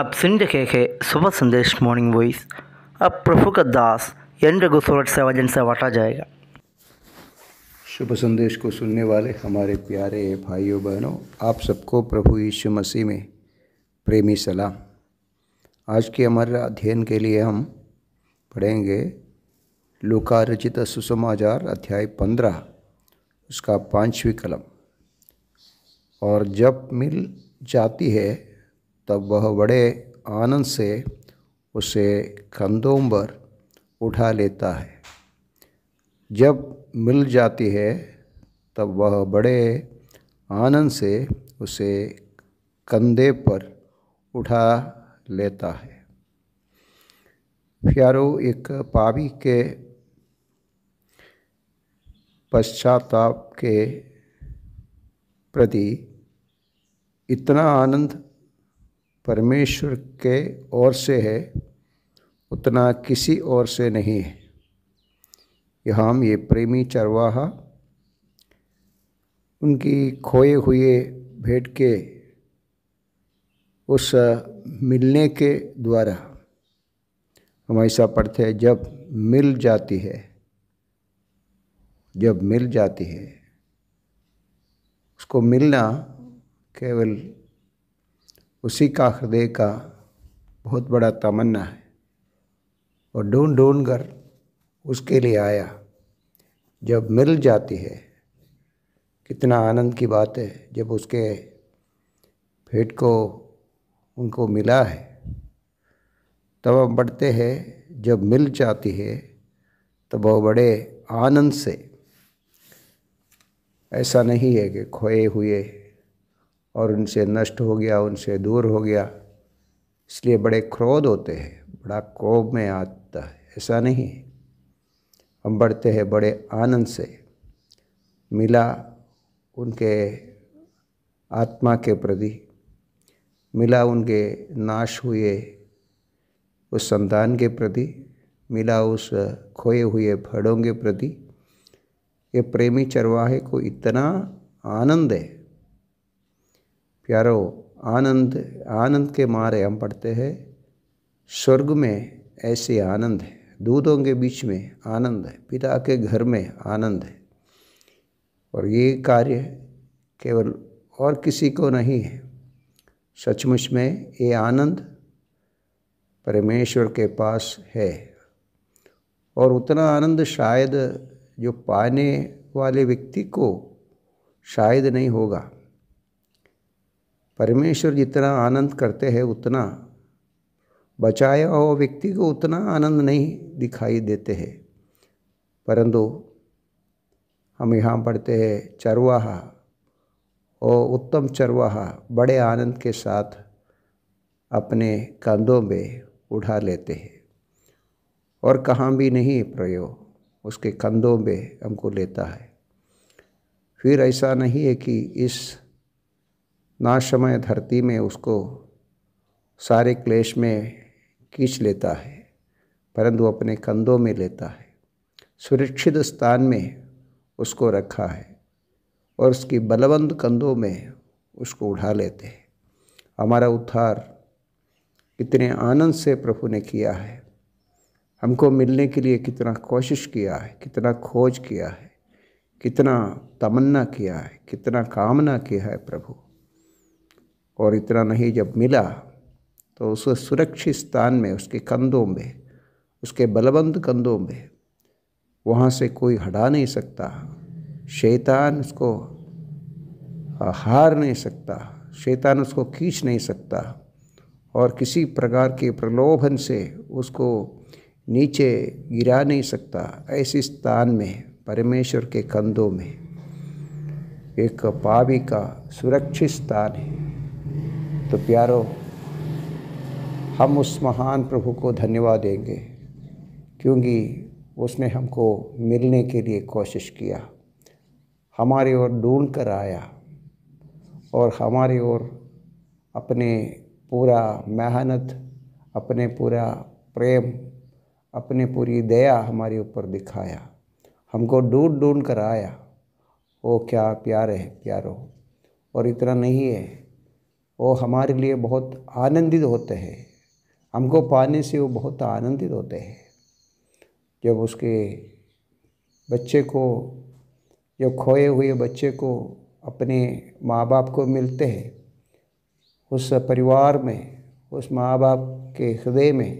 आप सुन रखे हैं सुबह संदेश मॉर्निंग वॉइस अब प्रभु का दास यंद्र गुसोरट से वजन से वाटा जाएगा शुभ संदेश को सुनने वाले हमारे प्यारे भाइयों बहनों आप सबको प्रभु यीशु मसीह में प्रेमी सलाम आज के हमारे अध्ययन के लिए हम पढ़ेंगे लोकारचित सुसमाचार अध्याय पंद्रह उसका पांचवी कलम और जब मिल जाती है तब वह बड़े आनंद से उसे कंधों पर उठा लेता है जब मिल जाती है तब वह बड़े आनंद से उसे कंधे पर उठा लेता है प्यारो एक पापी के पश्चाताप के प्रति इतना आनंद परमेश्वर के ओर से है उतना किसी और से नहीं है यह हम ये प्रेमी चरवाहा उनकी खोए हुए भेंट के उस मिलने के द्वारा हम ऐसा पढ़ते हैं जब मिल जाती है जब मिल जाती है उसको मिलना केवल उसी का हृदय का बहुत बड़ा तमन्ना है और ढूंढ ढूंढ कर उसके लिए आया जब मिल जाती है कितना आनंद की बात है जब उसके भेंट को उनको मिला है तब हम बढ़ते हैं जब मिल जाती है तो वह बड़े आनंद से ऐसा नहीं है कि खोए हुए और उनसे नष्ट हो गया उनसे दूर हो गया इसलिए बड़े क्रोध होते हैं बड़ा कोप में आता है ऐसा नहीं हम बढ़ते हैं बड़े आनंद से मिला उनके आत्मा के प्रति मिला उनके नाश हुए उस संतान के प्रति मिला उस खोए हुए फड़ों के प्रति ये प्रेमी चरवाहे को इतना आनंद है प्यारो आनंद आनंद के मारे हम पढ़ते हैं स्वर्ग में ऐसे आनंद है दूधों के बीच में आनंद है पिता के घर में आनंद है और ये कार्य केवल और किसी को नहीं है सचमुच में ये आनंद परमेश्वर के पास है और उतना आनंद शायद जो पाने वाले व्यक्ति को शायद नहीं होगा परमेश्वर जितना आनंद करते हैं उतना बचाया हुआ व्यक्ति को उतना आनंद नहीं दिखाई देते हैं परंतु हम यहाँ पढ़ते हैं चरवाहा और उत्तम चरवाहा बड़े आनंद के साथ अपने कंधों में उठा लेते हैं और कहाँ भी नहीं प्रयोग उसके कंधों में हमको लेता है फिर ऐसा नहीं है कि इस नाशमय धरती में उसको सारे क्लेश में खींच लेता है परंतु अपने कंधों में लेता है सुरक्षित स्थान में उसको रखा है और उसकी बलवंत कंधों में उसको उठा लेते हैं हमारा उद्धार कितने आनंद से प्रभु ने किया है हमको मिलने के लिए कितना कोशिश किया है कितना खोज किया है कितना तमन्ना किया है कितना कामना किया है प्रभु और इतना नहीं जब मिला तो उस सुरक्षित स्थान में उसके कंधों में उसके बलबंद कंधों में वहाँ से कोई हटा नहीं सकता शैतान उसको हार नहीं सकता शैतान उसको खींच नहीं सकता और किसी प्रकार के प्रलोभन से उसको नीचे गिरा नहीं सकता ऐसे स्थान में परमेश्वर के कंधों में एक पावी का सुरक्षित स्थान है तो प्यारो हम उस महान प्रभु को धन्यवाद देंगे क्योंकि उसने हमको मिलने के लिए कोशिश किया हमारी ओर ढूंढ कर आया और हमारी ओर अपने पूरा मेहनत अपने पूरा प्रेम अपने पूरी दया हमारे ऊपर दिखाया हमको ढूंढ ढूंढ कर आया वो क्या प्यार है प्यारो और इतना नहीं है वो हमारे लिए बहुत आनंदित होते हैं हमको पाने से वो बहुत आनंदित होते हैं जब उसके बच्चे को जब खोए हुए बच्चे को अपने माँ बाप को मिलते हैं उस परिवार में उस माँ बाप के हृदय में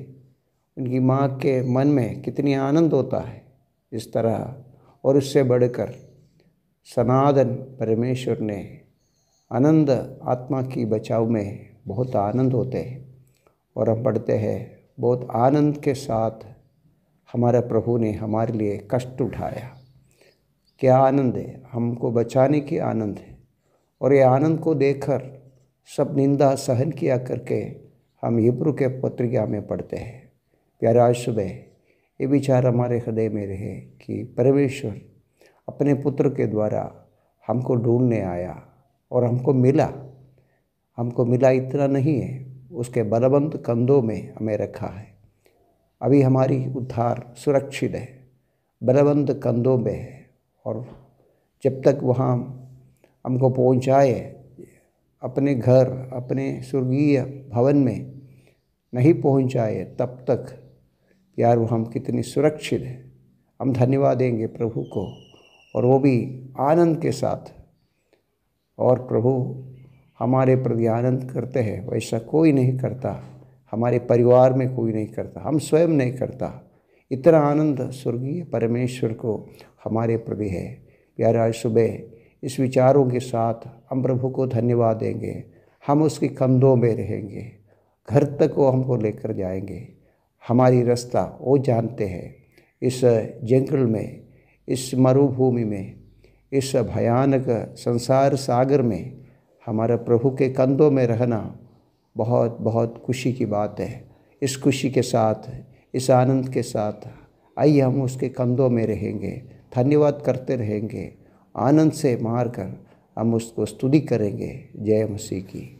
उनकी माँ के मन में कितनी आनंद होता है इस तरह और उससे बढ़कर सनातन परमेश्वर ने आनंद आत्मा की बचाव में बहुत आनंद होते हैं और हम पढ़ते हैं बहुत आनंद के साथ हमारे प्रभु ने हमारे लिए कष्ट उठाया क्या आनंद है हमको बचाने की आनंद है और ये आनंद को देखकर सब निंदा सहन किया करके हम हिब्रू के पत्रिका में पढ़ते हैं प्यारा सुबह ये विचार हमारे हृदय में रहे कि परमेश्वर अपने पुत्र के द्वारा हमको ढूंढने आया और हमको मिला हमको मिला इतना नहीं है उसके बलवंत कंधों में हमें रखा है अभी हमारी उद्धार सुरक्षित है बलवंत कंधों में है और जब तक वहाँ हमको पहुँचाए अपने घर अपने स्वर्गीय भवन में नहीं पहुँचाए तब तक प्यार वो हम कितनी सुरक्षित है हम धन्यवाद देंगे प्रभु को और वो भी आनंद के साथ और प्रभु हमारे प्रति आनंद करते हैं वैसा कोई नहीं करता हमारे परिवार में कोई नहीं करता हम स्वयं नहीं करता इतना आनंद स्वर्गीय परमेश्वर को हमारे प्रति है प्यारा सुबह इस विचारों के साथ हम प्रभु को धन्यवाद देंगे हम उसकी कंधों में रहेंगे घर तक वो हमको लेकर जाएंगे हमारी रास्ता वो जानते हैं इस जंगल में इस मरुभूमि में इस भयानक संसार सागर में हमारे प्रभु के कंधों में रहना बहुत बहुत खुशी की बात है इस खुशी के साथ इस आनंद के साथ आइए हम उसके कंधों में रहेंगे धन्यवाद करते रहेंगे आनंद से मार कर हम उसको स्तुति करेंगे जय मसीह की